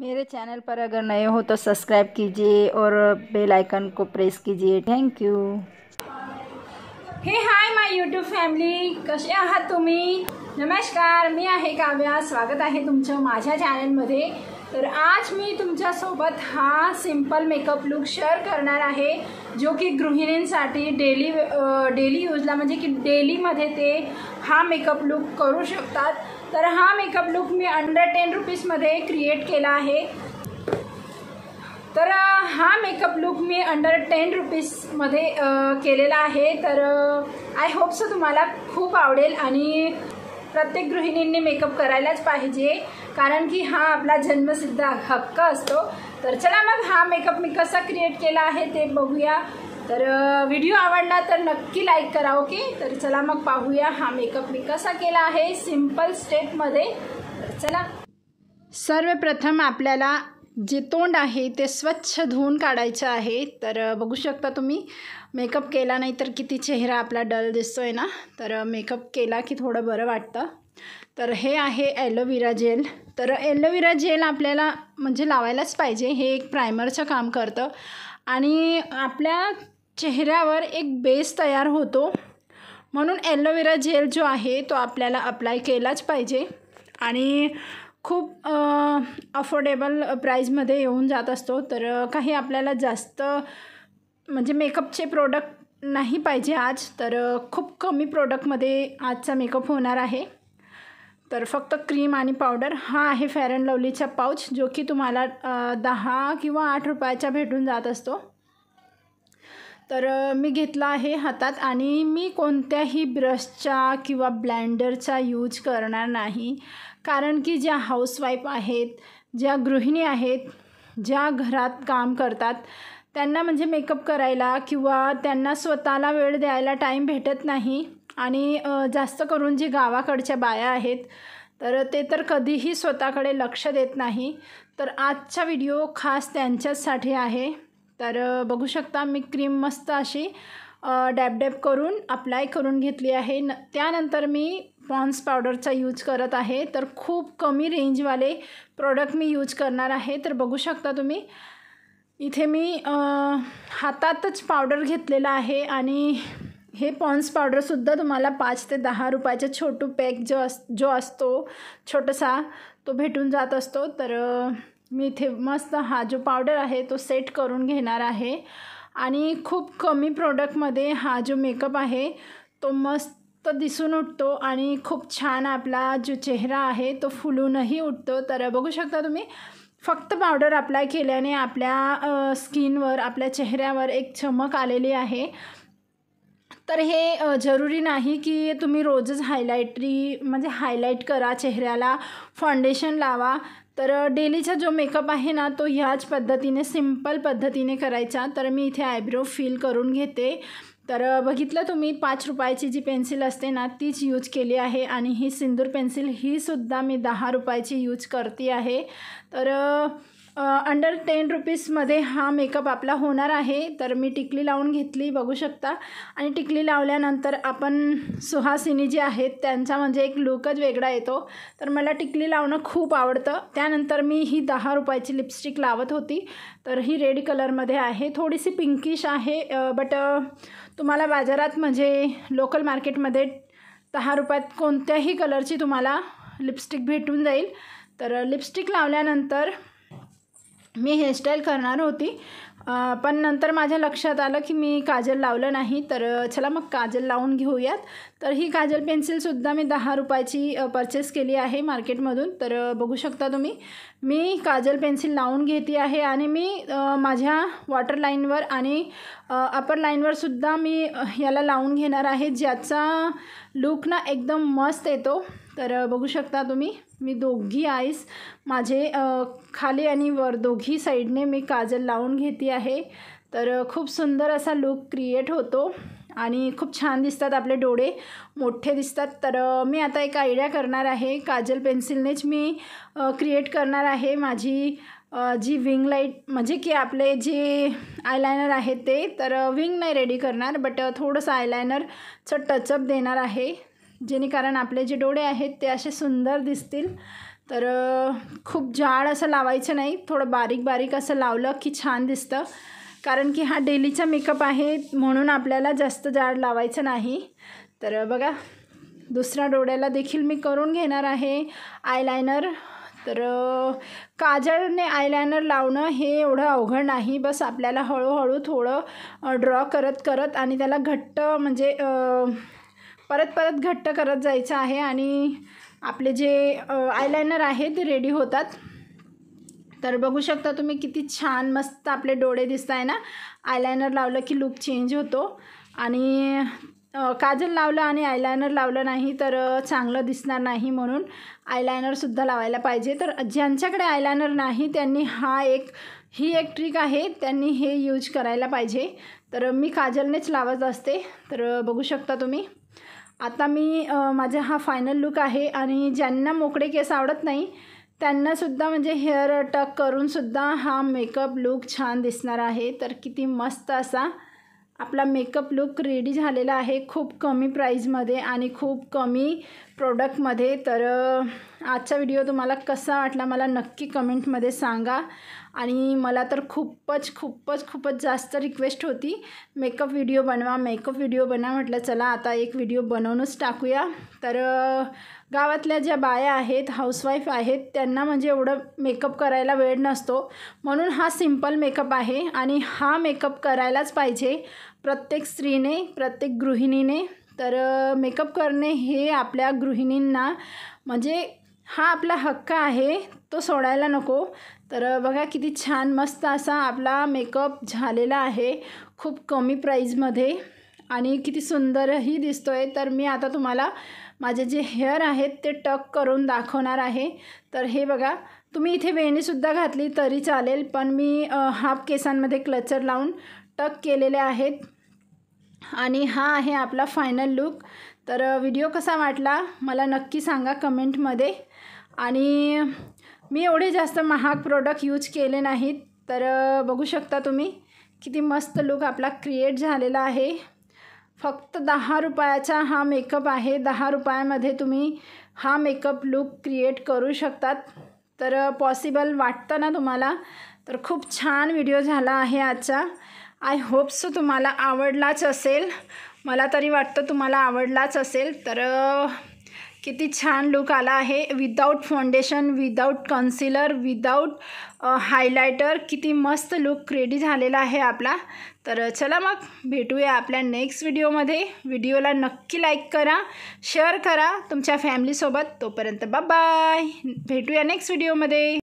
मेरे चैनल पर अगर नए हो तो सब्सक्राइब कीजिए और बेल आइकन को प्रेस कीजिए thank you hey hi my YouTube family कसे आहात तुम्ही नमस्कार मी आहे काव्या स्वागत आहे तुमचं माझ्या चॅनलमध्ये तर आज मी तुमच्यासोबत हा सिम्पल मेकअप लुक शेअर करणार आहे जो की गृहिणींसाठी डेली डेली यूजला म्हणजे की डेलीमध्ये ते हा मेकअप लुक करू शकतात तर हा मेकअप लुक मी अंडर टेन रुपीजमध्ये क्रिएट केला आहे तर हा मेकअप लुक मी अंडर टेन रुपीजमध्ये केलेला आहे तर आय होपसं तुम्हाला खूप आवडेल आणि प्रत्येक गृहिणींनी मेकअप करायलाच पाहिजे कारण की हा आपला जन्मसिद्ध हक्क असतो तर चला मग हा मेकअप मी कसा क्रिएट केला आहे ते बघूया तर व्हिडिओ आवडला तर नक्की लाईक करा ओके तर चला मग पाहूया हा मेकअप मी कसा केला आहे सिम्पल स्टेपमध्ये तर चला सर्वप्रथम आपल्याला जे तोंड आहे ते स्वच्छ धुवून काढायचं आहे तर बघू शकता तुम्ही मेकअप केला नाही तर किती चेहरा आपला डल दिसतो आहे ना तर मेकअप केला की थोडं बरं वाटतं तर हे आहे ॲलोविरा जेल तर ॲलोविरा जेल आपल्याला म्हणजे लावायलाच पाहिजे हे एक प्रायमरचं काम करतं आणि आपल्या चेहऱ्यावर एक बेस तयार होतो म्हणून ॲलोवेरा जेल जो आहे तो आपल्याला अप्लाय केलाच पाहिजे आणि खूप अफोर्डेबल प्राईजमध्ये येऊन जात असतो तर काही आपल्याला जास्त म्हणजे मेकअपचे प्रोडक्ट नाही पाहिजे आज तर खूप कमी प्रोडक्टमध्ये आजचा मेकअप होणार आहे तर फक्त क्रीम आणि पावडर हा आहे फेअर अँड लवलीचा पाऊच जो की तुम्हाला दहा किंवा आठ रुपयाचा भेटून जात असतो तर मी घेतला आहे हातात आणि मी कोणत्याही ब्रशचा किंवा ब्लँडरचा यूज करणार नाही कारण की ज्या हाऊसवाईफ आहेत ज्या गृहिणी आहेत ज्या घरात काम करतात त्यांना म्हणजे मेकअप करायला किंवा त्यांना स्वतःला वेळ द्यायला टाईम भेटत नाही आणि जास्त करून जी गावाकडच्या बाया आहेत तर ते तर कधीही स्वतःकडे लक्ष देत नाही तर आजचा व्हिडिओ खास त्यांच्याचसाठी आहे तर बघू शकता मी क्रीम मस्त अशी डॅबडॅब करून अप्लाय करून घेतली आहे न त्यानंतर मी पॉन्स पावडरचा यूज करत आहे तर खूप कमी रेंजवाले प्रोडक्ट मी यूज करणार आहे तर बघू शकता तुम्ही इथे मी हातातच पावडर घेतलेला आहे आणि हे पॉन्स पावडरसुद्धा तुम्हाला पाच ते दहा रुपयाचा छोटू पॅक जो अस जो असतो छोटासा तो भेटून जात असतो तर मी इथे मस्त हा जो पावडर आहे तो सेट करून घेणार आहे आणि खूप कमी प्रोडक्टमध्ये हा जो मेकअप आहे तो मस्त तो दिसून उठतो आणि खूप छान आपला जो चेहरा आहे तो फुलूनही उठतो तर बघू शकता तुम्ही फक्त पावडर अप्लाय केल्याने आपल्या स्किनवर आपल्या चेहऱ्यावर एक चमक आलेली आहे तर हे जरुरी नाही की तुम्ही रोजच हायलाइटरी म्हणजे हायलाईट करा चेहऱ्याला फाउंडेशन लावा तर डेलीचा जो मेकअप आहे ना तो ह्याच पद्धतीने सिंपल पद्धतीने करायचा तर मी इथे आयब्रो फील करून घेते तर बघितलं तुम्ही पाच रुपयाची जी पेन्सिल असते ना तीच यूज केली आहे आणि ही सिंदूर पेन्सिल ही सुद्धा मी दहा रुपयाची यूज करते आहे तर अंडर टेन रुपीजमध्ये हा मेकअप आपला होणार आहे तर मी टिकली लावून घेतली बघू शकता आणि टिकली लावल्यानंतर आपण सुहासिनी जे आहेत त्यांचा म्हणजे एक लुकच वेगळा येतो तर मला टिकली लावणं खूप आवडतं त्यानंतर मी ही दहा रुपयाची लिपस्टिक लावत होती तर ही रेड कलरमध्ये आहे थोडीशी पिंकिश आहे बट तुम्हाला बाजारात म्हणजे लोकल मार्केटमध्ये दहा रुपयात कोणत्याही कलरची तुम्हाला लिपस्टिक भेटून जाईल तर लिपस्टिक लावल्यानंतर मी हेअरस्टाईल करणार होती पण नंतर माझ्या लक्षात आलं की मी काजल लावलं नाही तर चला मग काजल लावून घेऊयात तर ही काजल पेन्सिलसुद्धा मी दहा रुपयाची परचेस केली आहे मार्केटमधून तर बघू शकता तुम्ही मी काजल पेन्सिल लावून घेते आहे आणि मी माझ्या वॉटर लाईनवर आणि अपर लाईनवरसुद्धा मी याला लावून घेणार आहे ज्याचा लुक ना एकदम मस्त येतो तर बघू शकता तुम्ही मी दोघी आईस माझे खाली आणि वर दोघी साईडने मी काजल लावून घेते आहे तर खूप सुंदर असा लुक क्रिएट होतो आणि खूप छान दिसतात आपले डोळे मोठे दिसतात तर मी आता एक आयडिया करणार आहे काजल पेन्सिलनेच मी क्रिएट करणार आहे माझी जी विंग लाईट म्हणजे की आपले जे आयलायनर आहे ते तर विंग नाही रेडी करणार बट थोडंसं आयलायनरचं टचअप देणार आहे कारण आपले जे डोळे आहेत ते असे सुंदर दिसतील तर खूप जाड असं लावायचं नाही थोडं बारीक बारीक असं लावलं की छान दिसतं कारण की हा डेलीचा मेकअप आहे म्हणून आपल्याला जास्त जाड लावायचं नाही तर बघा दुसऱ्या डोळ्याला देखील मी करून घेणार आहे आयलायनर तर काजळने आयलायनर लावणं हे एवढं अवघड नाही बस आपल्याला हळूहळू थोडं ड्रॉ करत करत आणि त्याला घट्ट म्हणजे परत परत घट्ट करत जायचं आहे आणि आपले जे आयलायनर आहे ते रेडी होतात तर बघू शकता तुम्ही किती छान मस्त आपले डोळे दिसत आहे ना आयलायनर लावलं की लुक चेंज होतो आणि काजल लावलं आणि आयलायनर लावलं नाही तर चांगलं दिसणार नाही म्हणून आयलायनरसुद्धा लावायला पाहिजे तर ज्यांच्याकडे आयलायनर नाही त्यांनी हा एक ही एक ट्रिक आहे त्यांनी हे यूज करायला पाहिजे तर मी काजलनेच लावत असते तर बघू शकता तुम्ही आता मी माझा हा फायनल लुक आहे आणि ज्यांना मोकळे केस आवडत नाही त्यांनासुद्धा म्हणजे हेअर टक करूनसुद्धा हा मेकअप लुक छान दिसणार आहे तर किती मस्त असा आपला मेकअप लुक रेडी झालेला आहे खूप कमी प्राईजमध्ये आणि खूप कमी प्रोडक्टमध्ये तर आजचा व्हिडिओ तुम्हाला कसा वाटला मला नक्की कमेंटमध्ये सांगा आणि मला तर खूपच खूपच खूपच जास्त रिक्वेस्ट होती मेकअप व्हिडिओ बनवा मेकअप व्हिडिओ बना म्हटलं चला आता एक व्हिडिओ बनवूनच टाकूया तर गावातल्या ज्या बाया आहेत हाऊसवाईफ आहेत त्यांना म्हणजे एवढं मेकअप करायला वेळ नसतो म्हणून हा सिम्पल मेकअप आहे आणि हा मेकअप करायलाच पाहिजे प्रत्येक स्त्रीने प्रत्येक गृहिणीने तर मेकअप करणे हे आपल्या गृहिणींना म्हणजे हा आपला हक्क आहे तो सोडायला नको तर बघा किती छान मस्त असा आपला मेकअप झालेला आहे खूप कमी प्राईजमध्ये आणि किती सुंदरही दिसतो आहे तर मी आता तुम्हाला माझे जे हेअर आहेत ते टक करून दाखवणार आहे तर हे बघा तुम्ही इथे वेणीसुद्धा घातली तरी चालेल पण मी हाफ केसांमध्ये क्लचर लावून टक केलेले आहेत आणि हा आहे आपला फायनल लुक तर व्हिडिओ कसा वाटला मला नक्की सांगा कमेंटमध्ये आणि मी एवढे जास्त महाग प्रोडक्ट यूज केले नाहीत तर बघू शकता तुम्ही किती मस्त लुक आपला क्रिएट झालेला आहे फक्त दहा रुपयाचा हा मेकअप आहे दहा रुपयामध्ये तुम्ही हा मेकअप लुक क्रिएट करू शकतात तर पॉसिबल वाटतं ना तुम्हाला तर खूप छान व्हिडिओ झाला आहे आजचा आय होप सो तुम्हाला आवडलाच असेल मला तरी वाटतं तुम्हाला आवडलाच असेल तर किती छान लुक आला आहे without foundation without concealer without highlighter किती मस्त लुक रेडी झालेला आहे आपला तर चला मग भेटूया आपल्या नेक्स्ट व्हिडिओमध्ये व्हिडिओला नक्की लाईक करा शेअर करा तुमच्या फॅमिलीसोबत तोपर्यंत बाय भेटूया नेक्स्ट व्हिडिओमध्ये